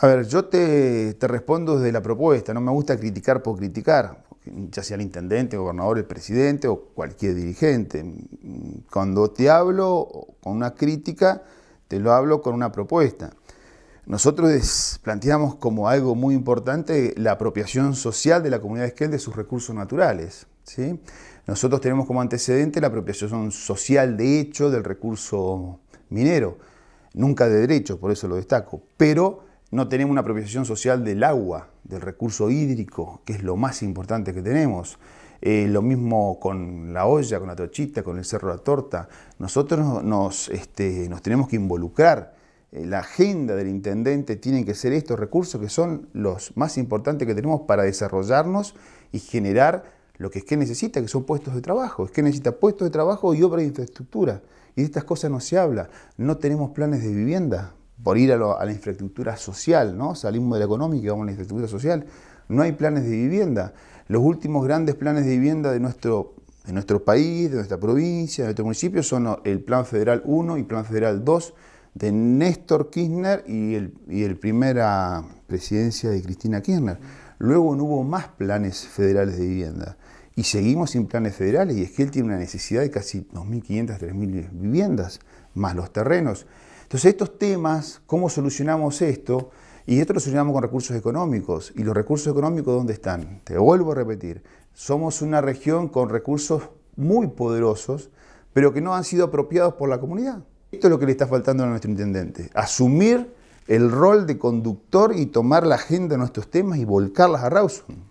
A ver, yo te, respondo desde la propuesta. No me gusta criticar por criticar, ya sea el intendente, el gobernador, el presidente o cualquier dirigente. Cuando te hablo con una crítica, te lo hablo con una propuesta. Nosotros planteamos como algo muy importante la apropiación social de la comunidad de Esquel de sus recursos naturales. ¿sí? Nosotros tenemos como antecedente la apropiación social de hecho del recurso minero, nunca de derecho, por eso lo destaco, pero no tenemos una apropiación social del agua, del recurso hídrico, que es lo más importante que tenemos. Eh, lo mismo con la olla, con la trochita, con el cerro de la torta. Nosotros este, nos, tenemos que involucrar. Eh, la agenda del intendente tiene que ser estos recursos que son los más importantes que tenemos para desarrollarnos y generar lo que es que necesita, que son puestos de trabajo. Es que necesita puestos de trabajo y obra de infraestructura. Y de estas cosas no se habla. No tenemos planes de vivienda por ir a, la infraestructura social, Salimos de la económica y vamos a la infraestructura social. No hay planes de vivienda. Los últimos grandes planes de vivienda de nuestro, de nuestro país, de nuestra provincia, de nuestro municipio, son el Plan Federal 1 y Plan Federal 2 de Néstor Kirchner y, el, y el primera presidencia de Cristina Kirchner. Luego no hubo más planes federales de vivienda. Y seguimos sin planes federales y es que él tiene una necesidad de casi 2.500, 3.000 viviendas, más los terrenos. Entonces estos temas, cómo solucionamos esto, y esto lo solucionamos con recursos económicos. ¿Y los recursos económicos dónde están? Te vuelvo a repetir, somos una región con recursos muy poderosos, pero que no han sido apropiados por la comunidad. Esto es lo que le está faltando a nuestro intendente, asumir el rol de conductor y tomar la agenda de nuestros temas y volcarlas a Rawson.